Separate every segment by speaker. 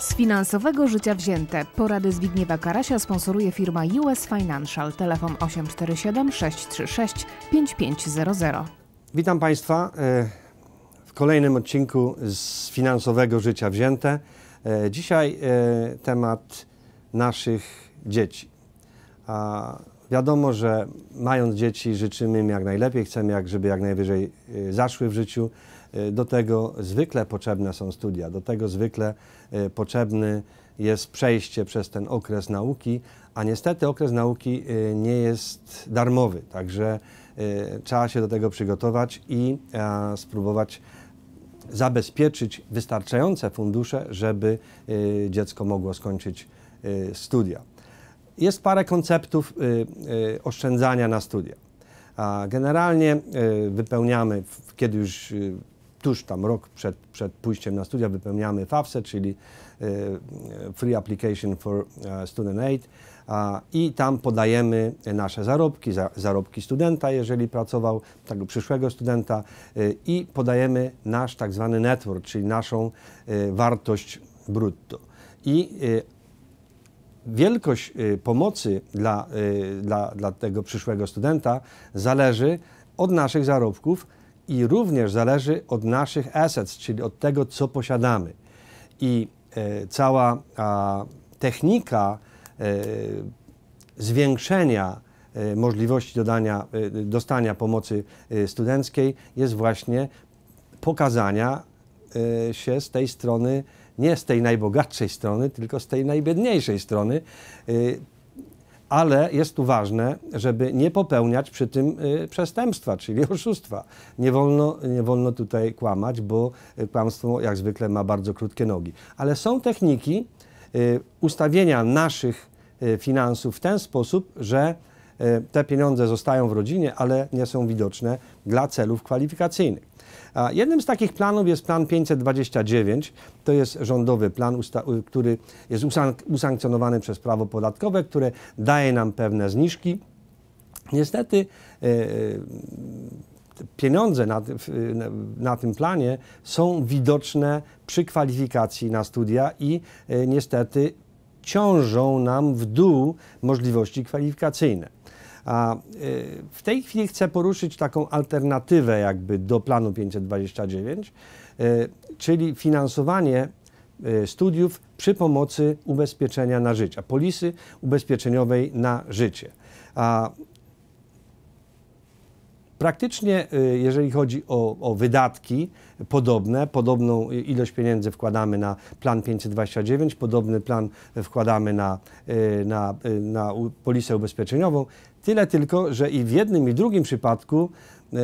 Speaker 1: Z finansowego życia wzięte. Porady Zbigniewa Karasia sponsoruje firma US Financial. Telefon 847 636 5500. Witam Państwa e, w kolejnym odcinku z finansowego życia wzięte. E, dzisiaj e, temat naszych dzieci. Wiadomo, że mając dzieci życzymy im jak najlepiej, chcemy, jak, żeby jak najwyżej y, zaszły w życiu. Y, do tego zwykle potrzebne są studia, do tego zwykle y, potrzebny jest przejście przez ten okres nauki, a niestety okres nauki nie jest darmowy, także trzeba się do tego przygotować i spróbować zabezpieczyć wystarczające fundusze, żeby dziecko mogło skończyć studia jest parę konceptów y, y, oszczędzania na studia. Generalnie y, wypełniamy, kiedy już tuż tam rok przed, przed pójściem na studia, wypełniamy FAFSA, e, czyli Free Application for e, Student Aid i tam podajemy nasze zarobki, zarobki studenta, jeżeli pracował, tego przyszłego studenta i podajemy nasz tak zwany network, czyli naszą wartość brutto. I wielkość y, pomocy dla, y, dla, dla tego przyszłego studenta zależy od naszych zarobków i również zależy od naszych assets, czyli od tego, co posiadamy. I y, cała technika zwiększenia możliwości dodania, dostania pomocy studenckiej jest właśnie pokazania się z tej strony nie z tej najbogatszej strony, tylko z tej najbiedniejszej strony. Y, ale jest tu ważne, żeby nie popełniać przy tym y, przestępstwa, czyli oszustwa. Nie wolno, nie wolno tutaj kłamać, bo y, kłamstwo jak zwykle ma bardzo krótkie nogi. Ale są techniki ustawienia naszych finansów w ten sposób, że te pieniądze zostają w rodzinie, ale nie są widoczne dla celów kwalifikacyjnych. Jednym z takich planów jest plan 529. To jest rządowy plan, który jest usankcjonowany przez prawo podatkowe, które daje nam pewne zniżki. Niestety e, e, pieniądze na, na, tym planie są widoczne przy kwalifikacji na studia i e, niestety ciążą nam w dół możliwości kwalifikacyjne. A y, w tej chwili chcę poruszyć taką alternatywę jakby do planu 529, y, czyli finansowanie y, studiów przy pomocy ubezpieczenia na życie, polisy ubezpieczeniowej na życie. A praktycznie, jeżeli chodzi o, o, wydatki podobne, podobną ilość pieniędzy wkładamy na plan 529, podobny plan wkładamy na, na, na polisę ubezpieczeniową. Tyle tylko, że i w jednym i drugim przypadku e,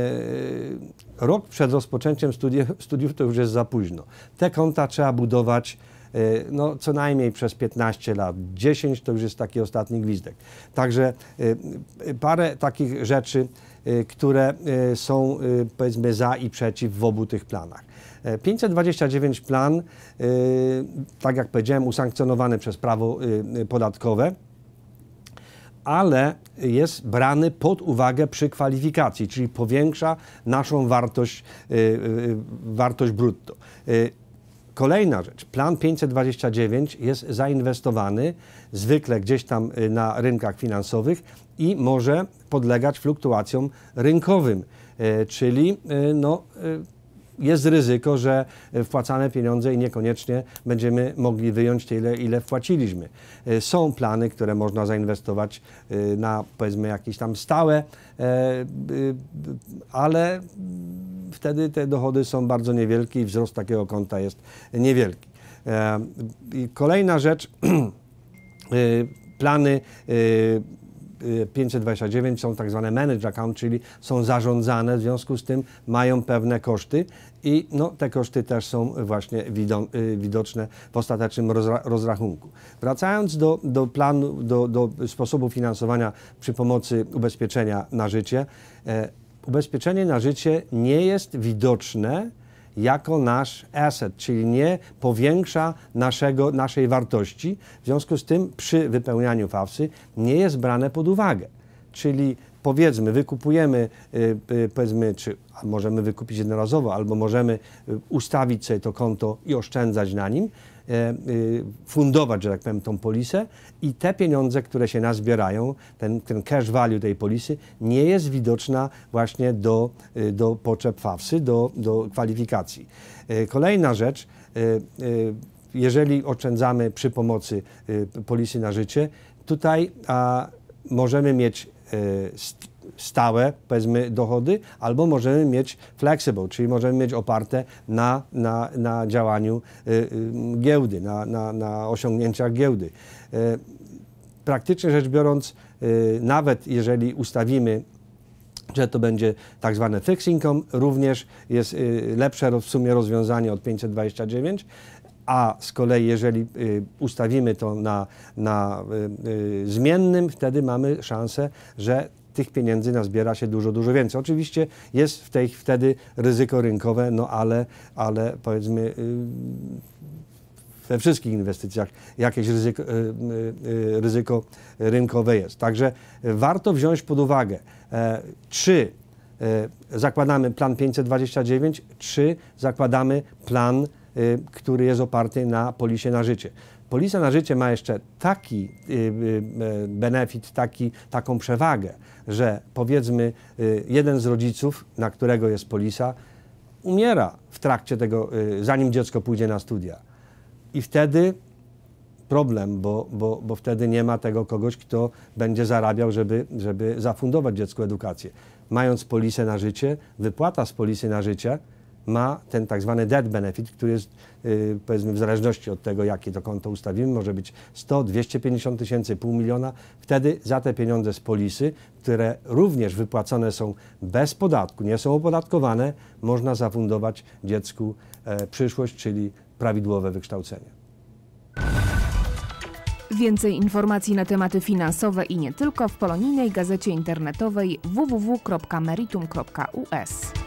Speaker 1: rok przed rozpoczęciem studiów, studiów to już jest za późno. Te konta trzeba budować e, no, co najmniej przez 15 lat. 10 to już jest taki ostatni gwizdek. Także e, parę takich rzeczy, które są powiedzmy za i przeciw w obu tych planach. 529 plan, tak jak powiedziałem, usankcjonowany przez prawo podatkowe ale jest brany pod uwagę przy kwalifikacji, czyli powiększa naszą wartość, y, y, y, wartość brutto. Kolejna rzecz, plan 529 jest zainwestowany zwykle gdzieś tam na rynkach finansowych i może podlegać fluktuacjom rynkowym, czyli no, jest ryzyko, że wpłacane pieniądze i niekoniecznie będziemy mogli wyjąć tyle, ile wpłaciliśmy. E, są plany, które można zainwestować e, na powiedzmy jakieś tam stałe, e, ale wtedy te dochody są bardzo niewielkie i wzrost takiego konta jest niewielki. kolejna rzecz, plany 529 y, są tak zwane manager account, czyli są zarządzane, w związku z tym mają pewne koszty i no, te koszty też są właśnie y, widoczne w ostatecznym rozrachunku. Wracając do, do planu, do, do sposobu finansowania przy pomocy ubezpieczenia na życie, e, ubezpieczenie na życie nie jest widoczne, jako nasz asset, czyli nie powiększa naszego, naszej wartości. W związku z tym przy wypełnianiu fawsy nie jest brane pod uwagę. Czyli powiedzmy, wykupujemy, y, y, powiedzmy, czy możemy wykupić jednorazowo, albo możemy y, ustawić sobie to konto i oszczędzać na nim, e, fundować, że tak powiem, tą polisę i te pieniądze, które się nazbierają, ten, ten cash value tej polisy nie jest widoczna właśnie do, do potrzeb FAWSY, do, do kwalifikacji. E, kolejna rzecz, e, jeżeli oszczędzamy przy pomocy polisy na życie, tutaj a, możemy mieć Y, stałe, powiedzmy, dochody, albo możemy mieć flexible, czyli możemy mieć oparte na, na, na działaniu y, y, giełdy, na, na, na osiągnięciach giełdy. Praktycznie rzecz biorąc, nawet jeżeli ustawimy że to będzie tak zwane fixed income, również jest lepsze w sumie rozwiązanie od 529, a z kolei jeżeli y, ustawimy to na, na y, y, zmiennym, wtedy mamy szansę, że tych pieniędzy nazbiera się dużo, dużo więcej. Oczywiście jest w tej, wtedy ryzyko rynkowe, no ale, ale powiedzmy we wszystkich inwestycjach jakieś ryzyko, ryzyko rynkowe jest. Także warto wziąć pod uwagę, e, e, czy zakładamy plan 529, czy zakładamy plan Y, który jest oparty na polisie na życie. Polisa na życie ma jeszcze taki y, y, benefit, taki, taką przewagę, że powiedzmy jeden z rodziców, na którego jest polisa, umiera w trakcie tego, zanim dziecko pójdzie na studia. I wtedy problem, bo, bo, bo wtedy nie ma tego kogoś, kto będzie zarabiał, żeby, żeby zafundować dziecku edukację. Mając polisę na życie, wypłata z polisy na życie, ma ten tak zwany dead benefit, który jest y, powiedzmy w zależności od tego, jakie to konto ustawimy, może być 100, 250 tysięcy, pół miliona. Wtedy za te pieniądze z polisy, które również wypłacone są bez podatku, nie są opodatkowane, można zafundować dziecku e, przyszłość, czyli prawidłowe wykształcenie. Więcej informacji na tematy finansowe i nie tylko w polonijnej gazecie internetowej www.meritum.us.